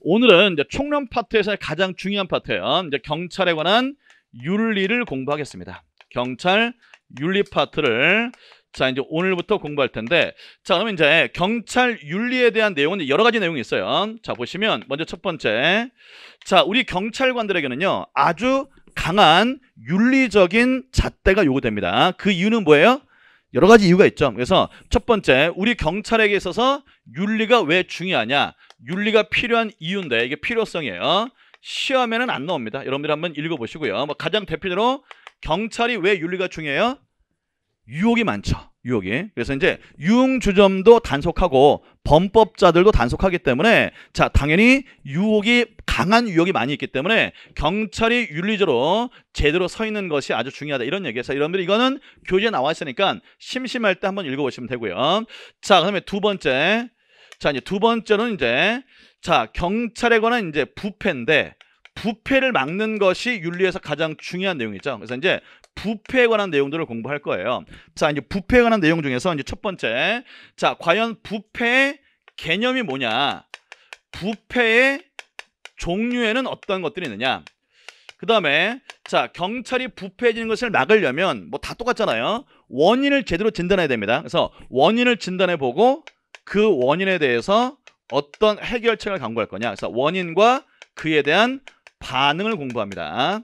오늘은 이제 총론 파트에서 가장 중요한 파트예요. 이제 경찰에 관한 윤리를 공부하겠습니다. 경찰 윤리 파트를 자 이제 오늘부터 공부할 텐데 자 그러면 이제 경찰 윤리에 대한 내용은 여러 가지 내용이 있어요. 자 보시면 먼저 첫 번째 자 우리 경찰관들에게는요 아주 강한 윤리적인 잣대가 요구됩니다. 그 이유는 뭐예요? 여러 가지 이유가 있죠. 그래서 첫 번째, 우리 경찰에게 있어서 윤리가 왜 중요하냐? 윤리가 필요한 이유인데 이게 필요성이에요. 시험에는 안 나옵니다. 여러분들 한번 읽어보시고요. 뭐 가장 대표적으로 경찰이 왜 윤리가 중요해요? 유혹이 많죠. 유혹이. 그래서 이제 유흥주점도 단속하고 범법자들도 단속하기 때문에 자 당연히 유혹이 강한 유혹이 많이 있기 때문에 경찰이 윤리적으로 제대로 서 있는 것이 아주 중요하다 이런 얘기에서 여러분들 이거는 교재에 나와 있으니까 심심할 때 한번 읽어보시면 되고요. 자 그다음에 두 번째 자 이제 두 번째는 이제 자 경찰에 관한 이제 부패인데 부패를 막는 것이 윤리에서 가장 중요한 내용이죠. 그래서 이제 부패에 관한 내용들을 공부할 거예요. 자, 이제 부패에 관한 내용 중에서 이제 첫 번째. 자, 과연 부패의 개념이 뭐냐? 부패의 종류에는 어떤 것들이 있느냐? 그 다음에 자 경찰이 부패해지는 것을 막으려면 뭐 다 똑같잖아요 원인을 제대로 진단해야 됩니다 그래서 원인을 진단해 보고 그 원인에 대해서 어떤 해결책을 강구할 거냐 그래서 원인과 그에 대한 반응을 공부합니다.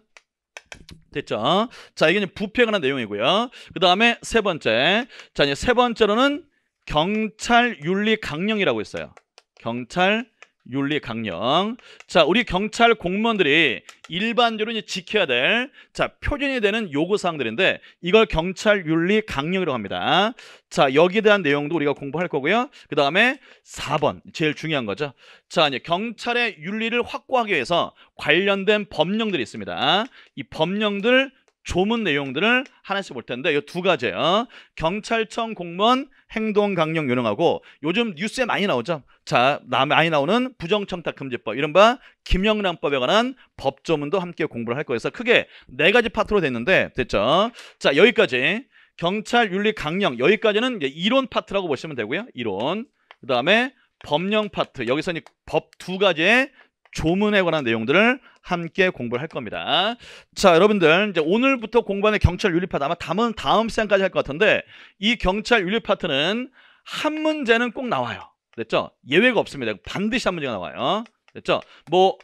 됐죠? 자, 이게 부패에 관한 내용이고요. 그 다음에 세 번째. 자, 이제 세 번째로는 경찰 윤리 강령이라고 있어요. 경찰 윤리 강령. 자, 우리 경찰 공무원들이 일반적으로 이제 지켜야 될 자, 표준이 되는 요구 사항들인데 이걸 경찰 윤리 강령이라고 합니다. 자, 여기에 대한 내용도 우리가 공부할 거고요. 그다음에 4번. 제일 중요한 거죠. 자, 이제 경찰의 윤리를 확보하기 위해서 관련된 법령들이 있습니다. 이 법령들 조문 내용들을 하나씩 볼 텐데 이 두 가지예요. 경찰청 공무원 행동 강령 요령하고 요즘 뉴스에 많이 나오죠. 자, 많이 나오는 부정청탁 금지법 이른바 김영란법에 관한 법조문도 함께 공부를 할 거여서 크게 네 가지 파트로 됐는데 됐죠. 자, 여기까지 경찰 윤리 강령 여기까지는 이론 파트라고 보시면 되고요. 이론. 그다음에 법령 파트. 여기서 는법 두 가지의 조문에 관한 내용들을 함께 공부를 할 겁니다. 자, 여러분들 이제 오늘부터 공부하는 경찰 윤리 파트 아마 다음 다음 시간까지 할 것 같은데 이 경찰 윤리 파트는 한 문제는 꼭 나와요. 됐죠? 예외가 없습니다. 반드시 한 문제가 나와요. 됐죠? 뭐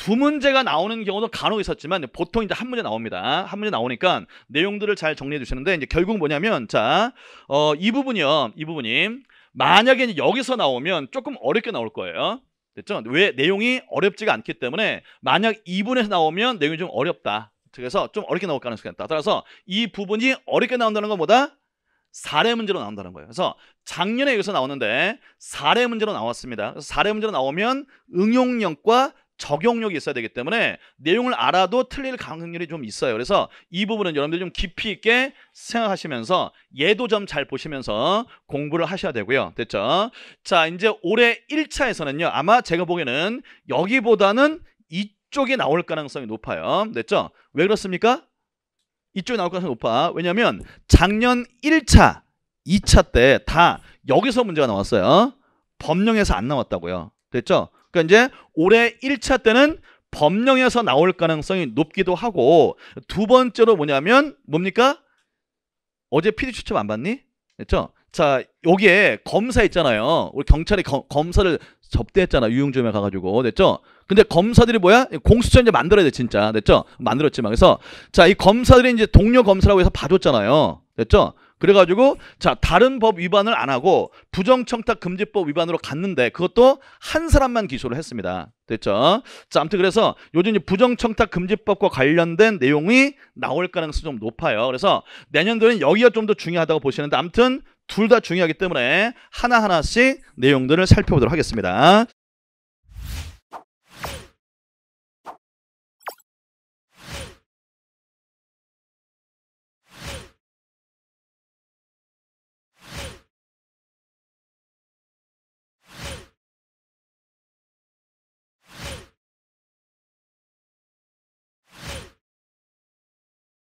두 문제가 나오는 경우도 간혹 있었지만 보통 이제 한 문제 나옵니다. 한 문제 나오니까 내용들을 잘 정리해 주시는데 이제 결국 뭐냐면 자, 어, 이 부분이요. 이 부분이 만약에 여기서 나오면 조금 어렵게 나올 거예요. 됐죠? 왜 내용이 어렵지가 않기 때문에 만약 2분에서 나오면 내용이 좀 어렵다. 그래서 좀 어렵게 나올 가능성이 있다. 따라서 이 부분이 어렵게 나온다는 것보다 사례 문제로 나온다는 거예요. 그래서 작년에 여기서 나오는데 사례 문제로 나왔습니다. 그래서 사례 문제로 나오면 응용력과 적용력이 있어야 되기 때문에 내용을 알아도 틀릴 가능성이 좀 있어요. 그래서 이 부분은 여러분들이 좀 깊이 있게 생각하시면서 얘도 좀 잘 보시면서 공부를 하셔야 되고요. 됐죠? 자, 이제 올해 1차에서는요. 아마 제가 보기에는 여기보다는 이쪽에 나올 가능성이 높아요. 됐죠? 왜 그렇습니까? 이쪽에 나올 가능성이 높아. 왜냐면 작년 1차, 2차 때 다 여기서 문제가 나왔어요. 법령에서 안 나왔다고요. 됐죠? 그러니까 이제 올해 1차 때는 법령에서 나올 가능성이 높기도 하고 두 번째로 뭐냐면 뭡니까? 어제 PD 추첨 안 봤니? 됐죠? 그렇죠? 자 여기에 검사 있잖아요. 우리 경찰이 거, 검사를 접대했잖아 유흥점에 가가지고 됐죠? 근데 검사들이 뭐야? 공수처 이제 만들어야 돼 진짜 됐죠? 만들었지만 그래서 자 이 검사들이 이제 동료 검사라고 해서 봐줬잖아요. 됐죠? 그래가지고 자 다른 법 위반을 안 하고 부정청탁금지법 위반으로 갔는데 그것도 한 사람만 기소를 했습니다. 됐죠? 자 아무튼 그래서 요즘 부정청탁금지법과 관련된 내용이 나올 가능성이 좀 높아요. 그래서 내년도에는 여기가 좀 더 중요하다고 보시는데 아무튼 둘 다 중요하기 때문에 하나하나씩 내용들을 살펴보도록 하겠습니다.